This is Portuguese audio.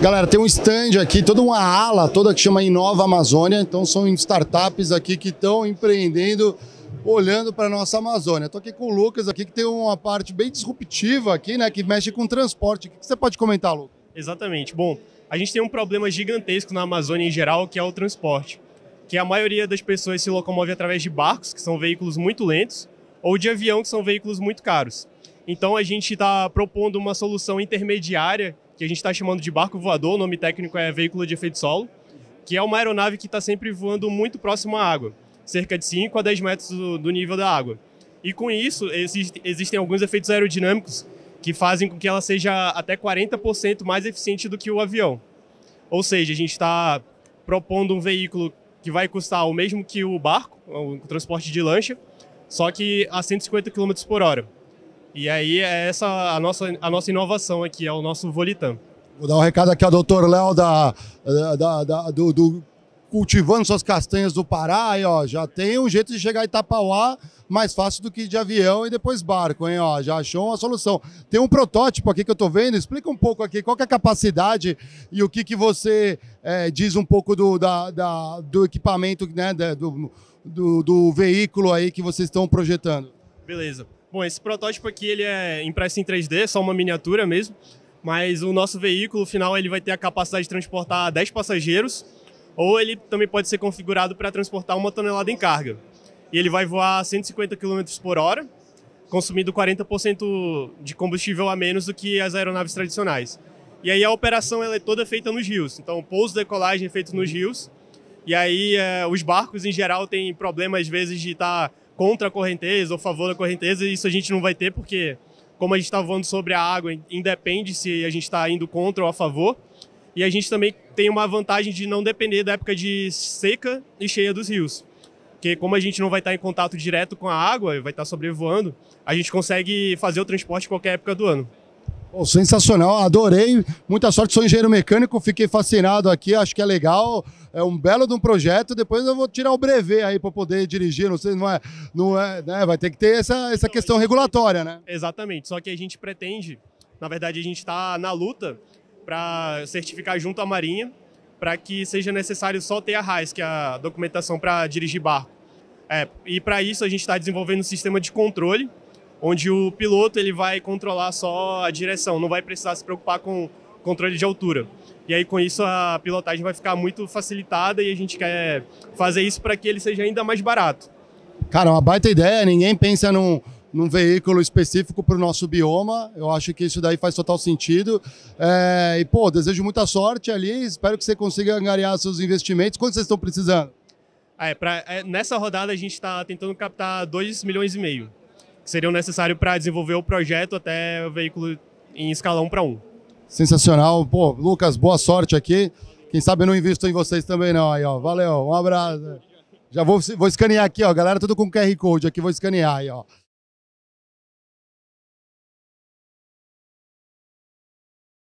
Galera, tem um stand aqui, toda uma ala toda que chama Inova Amazônia. Então são startups aqui que estão empreendendo, olhando para a nossa Amazônia. Estou aqui com o Lucas aqui, que tem uma parte bem disruptiva aqui, né? Que mexe com transporte. O que você pode comentar, Lucas? Exatamente. Bom, a gente tem um problema gigantesco na Amazônia em geral, que é o transporte. Que a maioria das pessoas se locomove através de barcos, que são veículos muito lentos, ou de avião, que são veículos muito caros. Então a gente está propondo uma solução intermediária que a gente está chamando de barco voador, o nome técnico é veículo de efeito solo, que é uma aeronave que está sempre voando muito próximo à água, cerca de 5 a 10 metros do, do nível da água. E com isso, existe, existem alguns efeitos aerodinâmicos que fazem com que ela seja até 40% mais eficiente do que o avião. Ou seja, a gente está propondo um veículo que vai custar o mesmo que o barco, o transporte de lancha, só que a 150 km por hora. E aí é essa a nossa, a nossa inovação aqui, é o nosso Volitan. Vou dar um recado aqui ao doutor Léo da, da, da do, do, Cultivando Suas Castanhas do Pará, aí, ó, já tem um jeito de chegar a Itapauá mais fácil do que de avião e depois barco, hein? Ó, já achou uma solução. Tem um protótipo aqui que eu estou vendo, explica um pouco aqui qual é a capacidade e o que, que você é, diz um pouco do, da, da, do equipamento, né, do, do, do veículo aí que vocês estão projetando. Beleza. Bom, esse protótipo aqui ele é impresso em 3D, só uma miniatura mesmo, mas o nosso veículo final ele vai ter a capacidade de transportar 10 passageiros, ou ele também pode ser configurado para transportar uma tonelada em carga. E ele vai voar 150 km por hora, consumindo 40% de combustível a menos do que as aeronaves tradicionais. E aí a operação ela é toda feita nos rios, então pouso e decolagem é feito nos rios, e aí eh, os barcos em geral têm problema às vezes de estar... Tá contra a correnteza ou a favor da correnteza, isso a gente não vai ter, porque, como a gente está voando sobre a água, independe se a gente está indo contra ou a favor. E a gente também tem uma vantagem de não depender da época de seca e cheia dos rios. Porque, como a gente não vai estar tá em contato direto com a água, vai estar tá sobrevoando, a gente consegue fazer o transporte em qualquer época do ano. Oh, sensacional, adorei. Muita sorte, sou engenheiro mecânico, fiquei fascinado aqui, acho que é legal. É um belo de um projeto. Depois eu vou tirar o brevet aí para poder dirigir. Não sei, não é, não é, né? Vai ter que ter essa, essa não, questão regulatória, né? Exatamente. Só que a gente pretende, na verdade, a gente está na luta para certificar junto à Marinha, para que seja necessário só ter a RAIS, que é a documentação para dirigir barco. É, e para isso a gente está desenvolvendo um sistema de controle onde o piloto ele vai controlar só a direção, não vai precisar se preocupar com controle de altura. E aí com isso a pilotagem vai ficar muito facilitada e a gente quer fazer isso para que ele seja ainda mais barato. Cara, uma baita ideia, ninguém pensa num, num veículo específico para o nosso bioma. Eu acho que isso daí faz total sentido. É, e, pô, desejo muita sorte ali. Espero que você consiga angariar seus investimentos. Quanto vocês estão precisando? Ah, é, pra, é, nessa rodada a gente está tentando captar 2 milhões e meio que seriam necessários para desenvolver o projeto até o veículo em escalão para um. Sensacional. Pô, Lucas, boa sorte aqui. Quem sabe eu não invisto em vocês também não. Aí, ó. Valeu, um abraço. Já vou, vou escanear aqui, ó. Galera, tudo com QR Code aqui, vou escanear aí, ó.